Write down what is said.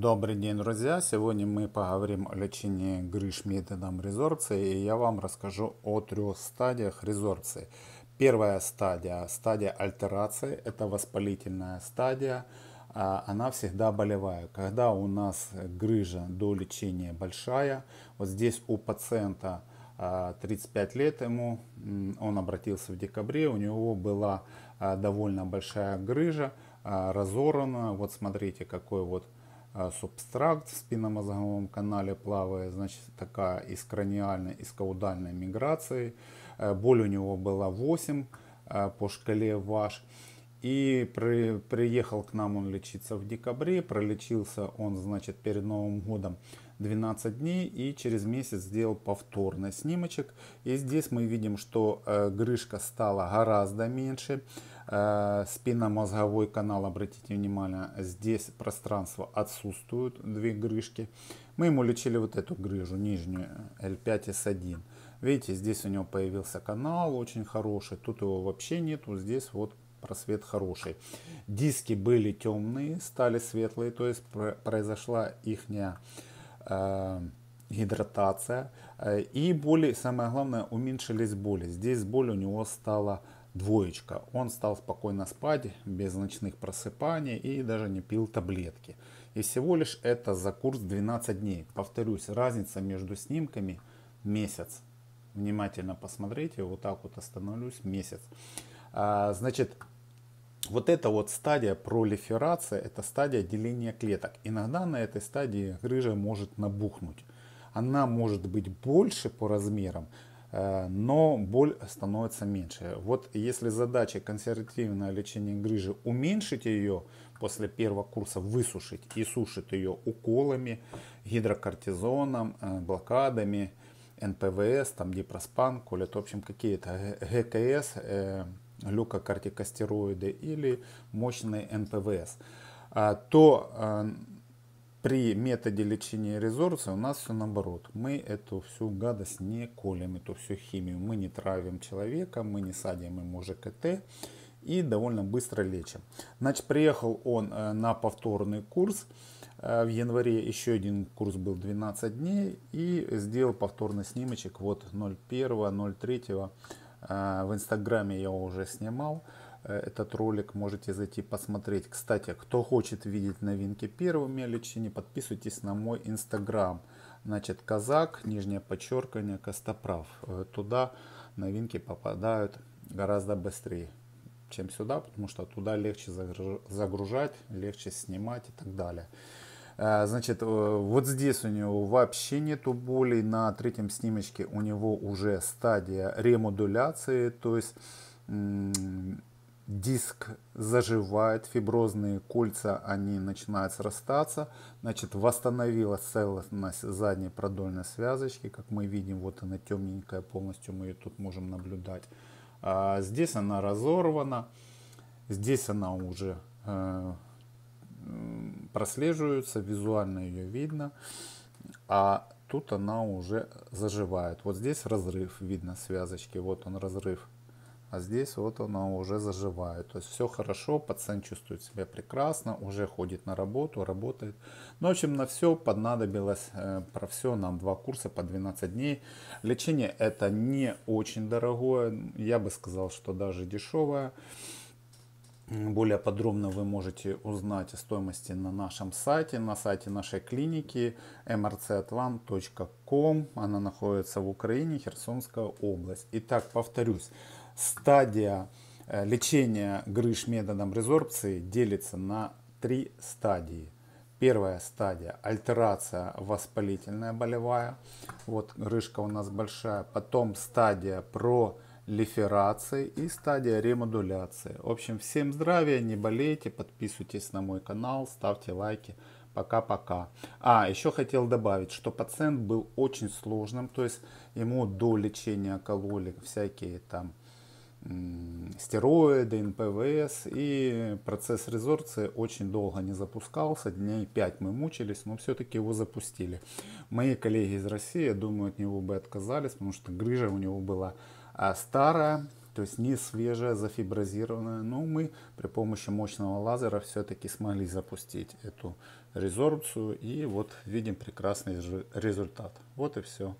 Добрый день, друзья! Сегодня мы поговорим о лечении грыж методом резорции, и я вам расскажу о трех стадиях резорции. Первая стадия, стадия альтерации, это воспалительная стадия, а, она всегда болевая. Когда у нас грыжа до лечения большая, вот здесь у пациента 35 а, лет ему, он обратился в декабре, у него была а, довольно большая грыжа, разорвана, вот смотрите, какой вот а, субстракт в спинномозговом канале плавает, значит, такая из краниальной, из каудальной миграции. Э, боль у него была 8 э, по шкале ВАШ. И при, приехал к нам он лечиться в декабре, пролечился он, значит, перед Новым годом 12 дней и через месяц сделал повторный снимочек. И здесь мы видим, что э, грышка стала гораздо меньше. Э, спинномозговой канал, обратите внимание, здесь пространство отсутствует, две грышки. Мы ему лечили вот эту грыжу, нижнюю, L5S1. Э, Видите, здесь у него появился канал очень хороший, тут его вообще нету, здесь вот просвет хороший. Диски были темные, стали светлые, то есть произошла ихняя гидратация и боли, самое главное, уменьшились боли. Здесь боль у него стала двоечка. Он стал спокойно спать, без ночных просыпаний и даже не пил таблетки. И всего лишь это за курс 12 дней. Повторюсь, разница между снимками месяц. Внимательно посмотрите, вот так вот остановлюсь, месяц. Значит, вот эта вот стадия пролиферации, это стадия деления клеток. Иногда на этой стадии грыжа может набухнуть. Она может быть больше по размерам, э, но боль становится меньше. Вот если задача консервативное лечение грыжи уменьшить ее после первого курса, высушить и сушит ее уколами, гидрокортизоном, э, блокадами, НПВС, там дипроспан, колят, в общем, какие-то ГКС, э, глюкокортикостероиды или мощный НПВС, а, то а, при методе лечения резорбции у нас все наоборот. Мы эту всю гадость не колем, эту всю химию. Мы не травим человека, мы не садим ему ЖКТ и довольно быстро лечим. Значит, приехал он э, на повторный курс. Э, в январе еще один курс был 12 дней и сделал повторный снимочек вот 01, 03 а, в Инстаграме я уже снимал э, этот ролик, можете зайти посмотреть. Кстати, кто хочет видеть новинки первыми или чтение, подписывайтесь на мой Инстаграм. Значит, казак, нижнее подчеркивание, костоправ. Э, туда новинки попадают гораздо быстрее, чем сюда, потому что туда легче загружать, легче снимать и так далее. Э, значит, э, вот здесь у него вообще нету болей. На третьем снимочке у него уже стадия ремодуляции, то есть диск заживает, фиброзные кольца, они начинают срастаться, значит, восстановилась целостность задней продольной связочки, как мы видим, вот она темненькая полностью, мы ее тут можем наблюдать. А здесь она разорвана, здесь она уже э, прослеживается, визуально ее видно, а тут она уже заживает. Вот здесь разрыв, видно связочки, вот он разрыв, а здесь вот она уже заживает. То есть все хорошо, пациент чувствует себя прекрасно, уже ходит на работу, работает. Ну, в общем, на все понадобилось, э, про все нам два курса по 12 дней. Лечение это не очень дорогое, я бы сказал, что даже дешевое. Более подробно вы можете узнать о стоимости на нашем сайте, на сайте нашей клиники mrcatlan.com. Она находится в Украине, Херсонская область. Итак, повторюсь, стадия э, лечения грыж методом резорбции делится на три стадии. Первая стадия – альтерация воспалительная болевая. Вот грыжка у нас большая. Потом стадия про лиферации и стадия ремодуляции. В общем, всем здравия, не болейте, подписывайтесь на мой канал, ставьте лайки. Пока-пока. А, еще хотел добавить, что пациент был очень сложным, то есть ему до лечения кололи всякие там стероиды, НПВС, и процесс резорции очень долго не запускался, дней 5 мы мучились, но все-таки его запустили. Мои коллеги из России, я думаю, от него бы отказались, потому что грыжа у него была а старая, то есть не свежая, зафиброзированная. Но ну, мы при помощи мощного лазера все-таки смогли запустить эту резорбцию. И вот видим прекрасный результат. Вот и все.